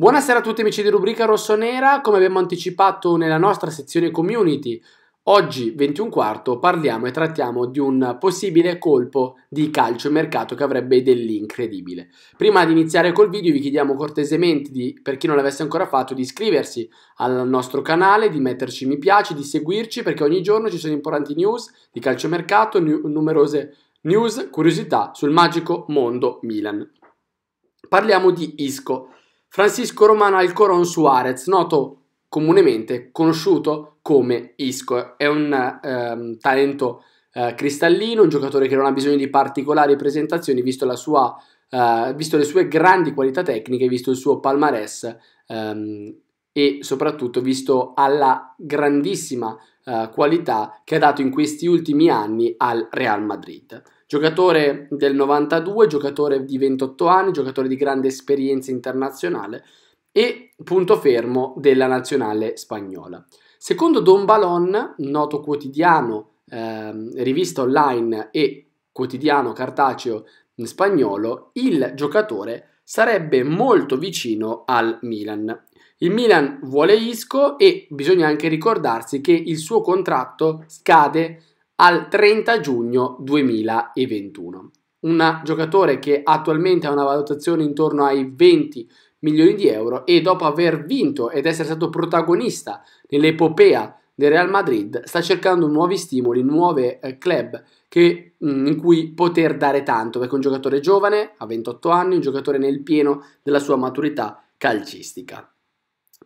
Buonasera a tutti amici di Rubrica Rossonera, come abbiamo anticipato nella nostra sezione community, oggi 21 quarto parliamo e trattiamo di un possibile colpo di calcio e mercato che avrebbe dell'incredibile. Prima di iniziare col video vi chiediamo cortesemente, di, per chi non l'avesse ancora fatto, di iscriversi al nostro canale, di metterci mi piace, di seguirci perché ogni giorno ci sono importanti news di calcio mercato, nu- numerose news, curiosità sul magico mondo Milan. Parliamo di Isco Francisco Romano Alcoron Suarez, noto comunemente conosciuto come Isco, è un ehm, talento eh, cristallino, un giocatore che non ha bisogno di particolari presentazioni visto, sua, eh, visto le sue grandi qualità tecniche, visto il suo palmarès ehm, e soprattutto visto alla grandissima eh, qualità che ha dato in questi ultimi anni al Real Madrid. Giocatore del 92, giocatore di 28 anni, giocatore di grande esperienza internazionale e punto fermo della nazionale spagnola. Secondo Don Balon, noto quotidiano, eh, rivista online e quotidiano cartaceo spagnolo, il giocatore sarebbe molto vicino al Milan. Il Milan vuole Isco e bisogna anche ricordarsi che il suo contratto scade al 30 giugno 2021. Un giocatore che attualmente ha una valutazione intorno ai 20 milioni di euro e dopo aver vinto ed essere stato protagonista nell'epopea del Real Madrid sta cercando nuovi stimoli, nuove eh, club che, mm, in cui poter dare tanto, perché è un giocatore giovane, ha 28 anni, un giocatore nel pieno della sua maturità calcistica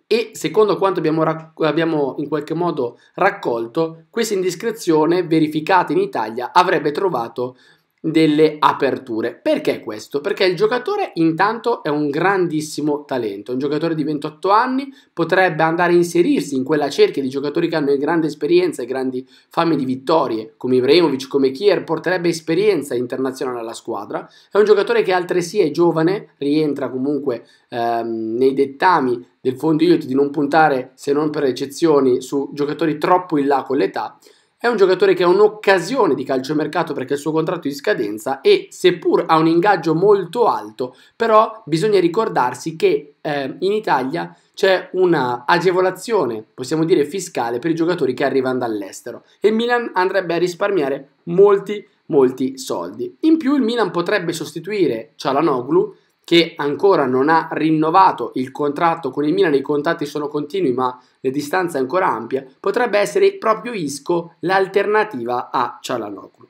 e secondo quanto abbiamo, abbiamo, in qualche modo raccolto, questa indiscrezione verificata in Italia avrebbe trovato delle aperture. Perché questo? Perché il giocatore intanto è un grandissimo talento, un giocatore di 28 anni potrebbe andare a inserirsi in quella cerchia di giocatori che hanno grande esperienza e grandi fame di vittorie, come Ibrahimovic, come Kier, porterebbe esperienza internazionale alla squadra, è un giocatore che altresì è giovane, rientra comunque ehm, nei dettami del fondo IOT di non puntare, se non per eccezioni, su giocatori troppo in là con l'età è un giocatore che ha un'occasione di calciomercato perché il suo contratto è in scadenza e seppur ha un ingaggio molto alto, però bisogna ricordarsi che eh, in Italia c'è una agevolazione, possiamo dire fiscale, per i giocatori che arrivano dall'estero e il Milan andrebbe a risparmiare molti, molti soldi. In più il Milan potrebbe sostituire Cialanoglu che ancora non ha rinnovato il contratto con il Milan, i contatti sono continui ma le distanze ancora ampie, potrebbe essere proprio Isco l'alternativa a Cialanoglu.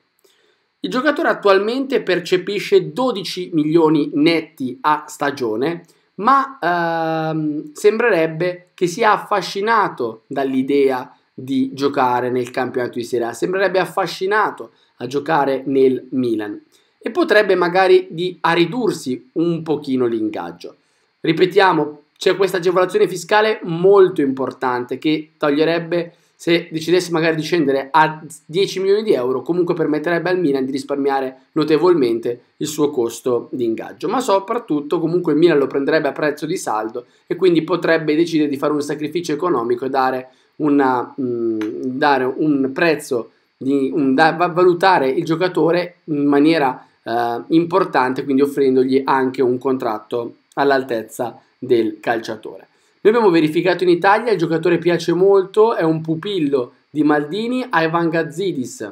Il giocatore attualmente percepisce 12 milioni netti a stagione, ma ehm, sembrerebbe che sia affascinato dall'idea di giocare nel campionato di Serie A, sembrerebbe affascinato a giocare nel Milan e potrebbe magari di a ridursi un pochino l'ingaggio. Ripetiamo, c'è questa agevolazione fiscale molto importante che toglierebbe, se decidesse magari di scendere a 10 milioni di euro, comunque permetterebbe al Milan di risparmiare notevolmente il suo costo di ingaggio. Ma soprattutto comunque il Milan lo prenderebbe a prezzo di saldo e quindi potrebbe decidere di fare un sacrificio economico e dare, una, mh, mm, dare un prezzo, di, un, da, valutare il giocatore in maniera eh, importante, quindi offrendogli anche un contratto all'altezza del calciatore. Noi abbiamo verificato in Italia, il giocatore piace molto, è un pupillo di Maldini, a Ivan Gazzidis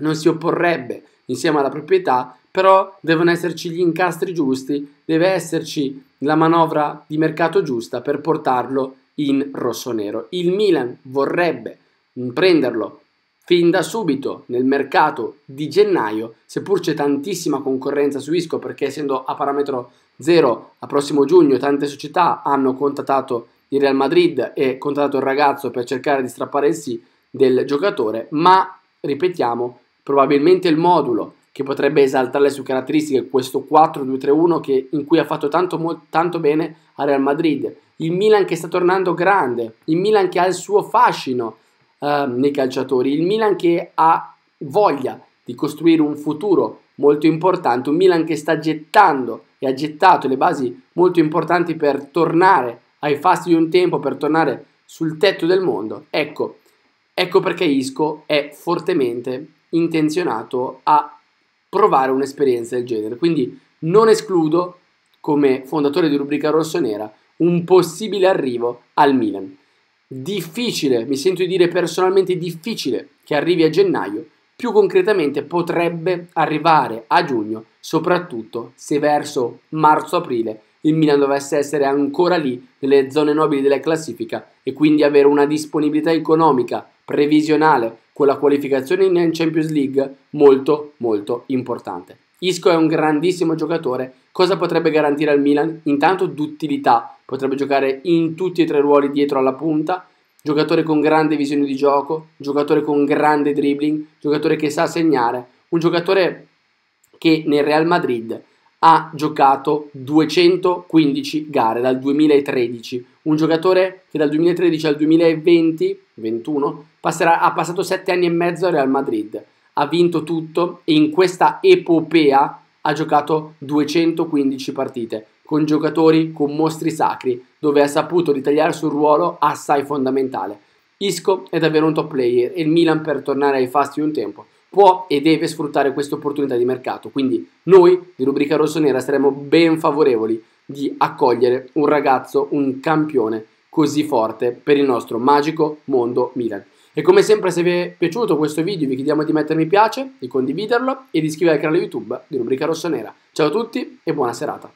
non si opporrebbe insieme alla proprietà, però devono esserci gli incastri giusti, deve esserci la manovra di mercato giusta per portarlo in rosso-nero. Il Milan vorrebbe mm, prenderlo Fin da subito nel mercato di gennaio, seppur c'è tantissima concorrenza su Isco perché essendo a parametro zero a prossimo giugno tante società hanno contattato il Real Madrid e contattato il ragazzo per cercare di strappare il sì del giocatore, ma ripetiamo, probabilmente il modulo che potrebbe esaltare le sue caratteristiche, questo 4-2-3-1 che, in cui ha fatto tanto, tanto bene a Real Madrid, il Milan che sta tornando grande, il Milan che ha il suo fascino, Ehm, nei calciatori. Il Milan che ha voglia di costruire un futuro molto importante, un Milan che sta gettando e ha gettato le basi molto importanti per tornare ai fasti di un tempo, per tornare sul tetto del mondo. Ecco, ecco perché Isco è fortemente intenzionato a provare un'esperienza del genere. Quindi non escludo, come fondatore di rubrica rossonera, un possibile arrivo al Milan difficile, mi sento di dire personalmente difficile, che arrivi a gennaio, più concretamente potrebbe arrivare a giugno, soprattutto se verso marzo-aprile il Milan dovesse essere ancora lì nelle zone nobili della classifica e quindi avere una disponibilità economica previsionale con la qualificazione in Champions League molto molto importante. Isco è un grandissimo giocatore, cosa potrebbe garantire al Milan? Intanto d'utilità, potrebbe giocare in tutti e tre i ruoli dietro alla punta, giocatore con grande visione di gioco, giocatore con grande dribbling, giocatore che sa segnare, un giocatore che nel Real Madrid ha giocato 215 gare dal 2013, un giocatore che dal 2013 al 2020, 21, passerà, ha passato 7 anni e mezzo al Real Madrid ha vinto tutto e in questa epopea ha giocato 215 partite con giocatori, con mostri sacri, dove ha saputo ritagliare sul ruolo assai fondamentale. Isco è davvero un top player e il Milan per tornare ai fasti di un tempo può e deve sfruttare questa opportunità di mercato, quindi noi di Rubrica Rossonera saremo ben favorevoli di accogliere un ragazzo, un campione così forte per il nostro magico mondo Milan. E come sempre se vi è piaciuto questo video vi chiediamo di mettere mi piace, di condividerlo e di iscrivervi al canale YouTube di Rubrica Rossa Nera. Ciao a tutti e buona serata.